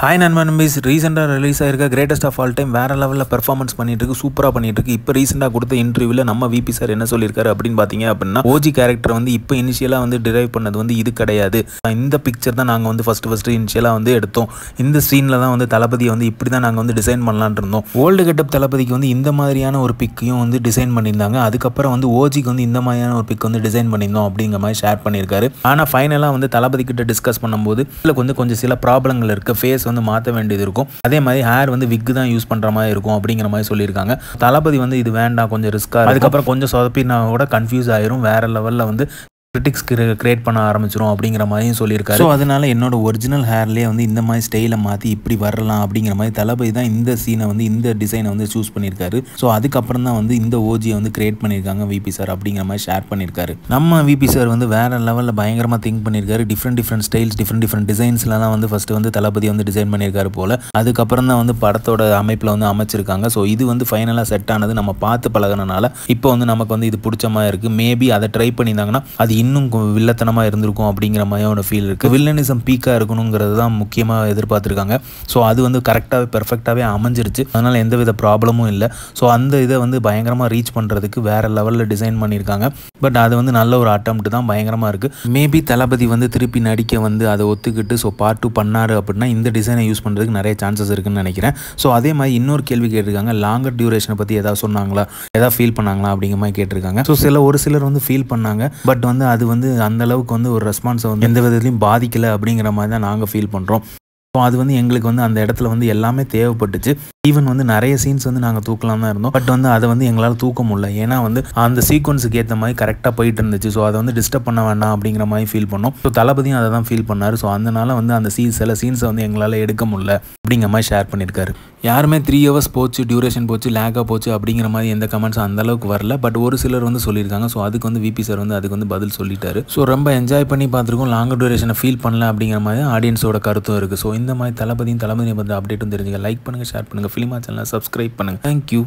hi நண்பன் நம்பிஸ் ரீசெண்டாக release ஆயிருக்க கிரேட்டஸ்ட் ஆஃப் ஆல் டைம் வேறு லெவலில் பெர்ஃபார்மன்ஸ் பண்ணிட்டு இருக்கு சூப்பராக பண்ணிட்டு இருக்கு இப்போ ரீசெண்டாக கொடுத்த இன்டர்வியூவில் நம்ம விபி சார் என்ன சொல்லியிருக்காரு அப்படின்னு பார்த்தீங்க அப்படின்னா ஓஜி கேரக்டர் வந்து இப்போ இனிஷியலாக வந்து டிரைவ் பண்ணது வந்து இது கிடையாது இந்த பிக்சர் தான் நாங்கள் வந்து ஃபஸ்ட்டு ஃபஸ்ட்டு இனிஷியலாக வந்து எடுத்தோம் இந்த சீனில் தான் வந்து தளபதியை வந்து இப்படி தான் நாங்கள் வந்து டிசைன் பண்ணலான் இருந்தோம் ஓல்டு கட்டப் தளபதிக்கு வந்து இந்த மாதிரியான ஒரு பிக்கையும் வந்து டிசைன் பண்ணியிருந்தாங்க அதுக்கப்புறம் வந்து ஓஜிக்கு வந்து இந்த மாதிரியான ஒரு பிக் வந்து டிசைன் பண்ணியிருந்தோம் அப்படிங்கிற மாதிரி ஷேர் பண்ணியிருக்காரு ஆனால் ஃபைனலாக வந்து தளபதி கிட்ட டிஸ்கஸ் பண்ணும்போது இதில் வந்து கொஞ்சம் சில ப்ராப்ளங்கள் இருக்குது ஃபேஸ் ஃபேஸ் வந்து மாற்ற வேண்டியது இருக்கும் அதே மாதிரி ஹேர் வந்து விக்கு தான் யூஸ் பண்ணுற மாதிரி இருக்கும் அப்படிங்கிற மாதிரி சொல்லியிருக்காங்க தளபதி வந்து இது வேண்டாம் கொஞ்சம் ரிஸ்க்காக அதுக்கப்புறம் கொஞ்சம் சொதப்பினா கூட கன்ஃபியூஸ் ஆயிரும் வேற லெவலில் வந்து கிரிட்டிக்ஸ் கிரியேட் பண்ண ஆரம்பிச்சிரும் அப்படிங்கிற மாதிரியும் சொல்லியிருக்காரு ஸோ அதனால என்னோட ஒரிஜினல் ஹேர்லேயே வந்து இந்த மாதிரி ஸ்டைலை மாற்றி இப்படி வரலாம் அப்படிங்கிற மாதிரி தளபதி தான் இந்த சீனை வந்து இந்த டிசைனை வந்து சூஸ் பண்ணியிருக்காரு ஸோ அதுக்கப்புறம் தான் வந்து இந்த ஓஜியை வந்து கிரியேட் பண்ணியிருக்காங்க விபி சார் அப்படிங்கிற மாதிரி ஷேர் பண்ணியிருக்காரு நம்ம விபி சார் வந்து வேற லெவலில் பயங்கரமாக திங்க் பண்ணியிருக்காரு different different styles different different டிசைன்ஸ்லாம் வந்து ஃபஸ்ட்டு வந்து தளபதி வந்து டிசைன் பண்ணியிருக்காரு போல் அதுக்கப்புறம் தான் வந்து படத்தோட அமைப்பில் வந்து அமைச்சிருக்காங்க ஸோ இது வந்து ஃபைனலாக செட் ஆனது நம்ம பார்த்து பழகினால இப்போ வந்து நமக்கு வந்து இது பிடிச்ச மாதிரி இருக்குது மேபி அதை ட்ரை பண்ணியிருந்தாங்கன்னா அது இன்னும் வில்லத்தனமாக இருந்திருக்கும் அப்படிங்கிற மாதிரியான ஃபீல் இருக்குது வில்லனிசம் பீக்காக இருக்கணுங்கிறது தான் முக்கியமாக எதிர்பார்த்துருக்காங்க ஸோ அது வந்து கரெக்டாகவே பெர்ஃபெக்டாகவே அமைஞ்சிருச்சு அதனால் எந்தவித ப்ராப்ளமும் இல்லை ஸோ அந்த இதை வந்து பயங்கரமாக ரீச் பண்ணுறதுக்கு வேறு லெவலில் டிசைன் பண்ணியிருக்காங்க பட் அது வந்து நல்ல ஒரு அட்டம்ப்ட் தான் பயங்கரமாக இருக்குது மேபி தளபதி வந்து திருப்பி நடிக்க வந்து அதை ஒத்துக்கிட்டு ஸோ பார்ட் டூ பண்ணார் அப்படின்னா இந்த டிசைனை யூஸ் பண்ணுறதுக்கு நிறைய சான்சஸ் இருக்குன்னு நினைக்கிறேன் ஸோ அதே மாதிரி இன்னொரு கேள்வி கேட்டிருக்காங்க லாங்கர் டியூரேஷனை பற்றி எதாவது சொன்னாங்களா எதாவது ஃபீல் பண்ணாங்களா அப்படிங்கிற மாதிரி கேட்டிருக்காங்க ஸோ சில ஒரு சிலர் வந்து ஃபீல் பண்ணாங்க பட் வந்து அது வந்து அந்தளவுக்கு வந்து ஒரு ரெஸ்பான்ஸை வந்து எந்த விதத்துலையும் பாதிக்கலை அப்படிங்கிற மாதிரி தான் நாங்கள் ஃபீல் பண்ணுறோம் ஸோ அது வந்து எங்களுக்கு வந்து அந்த இடத்துல வந்து எல்லாமே தேவைப்பட்டுச்சு ஈவன் வந்து நிறைய சீன்ஸ் வந்து நாங்கள் தூக்கலாம் தான் இருந்தோம் பட் வந்து அதை வந்து எங்களால் தூக்க முடியல ஏன்னா வந்து அந்த சீக்வன்ஸுக்கு ஏற்ற மாதிரி கரெக்டாக போயிட்டு இருந்துச்சு ஸோ அதை வந்து டிஸ்டர்ப் பண்ண வேண்டாம் அப்படிங்கிற மாதிரி ஃபீல் பண்ணோம் ஸோ தளபதியும் அதை தான் ஃபீல் பண்ணார் ஸோ அதனால வந்து அந்த சீன்ஸ் சில சீன்ஸை வந்து எங்களால் எடுக்க முடியல அப்படிங்கிற மாதிரி ஷேர் பண்ணியிருக்காரு யாருமே த்ரீ ஹவர்ஸ் போச்சு டியூரேஷன் போச்சு லேக்காக போச்சு அப்படிங்கிற மாதிரி எந்த கமெண்ட்ஸும் அந்தளவுக்கு வரல பட் ஒரு சிலர் வந்து சொல்லியிருக்காங்க ஸோ அதுக்கு வந்து விபி சார் வந்து அதுக்கு வந்து பதில் சொல்லிட்டாரு ஸோ ரொம்ப என்ஜாய் பண்ணி பார்த்துருக்கோம் லாங் டியூரேஷனை ஃபீல் பண்ணல அப்படிங்கிற மாதிரி ஆடியன்ஸோட கருத்தும் இருக்குது ஸோ இந்த மாதிரி தளபதியும் தளபதியை பற்றி அப்டேட்டும் தெரிஞ்சுங்க லைக் பண்ணுங்கள் ஷேர் பண்ணுங்கள் ஃபிலிமா சேனலை சப்ஸ்கிரைப் பண்ணுங்கள் தேங்க்யூ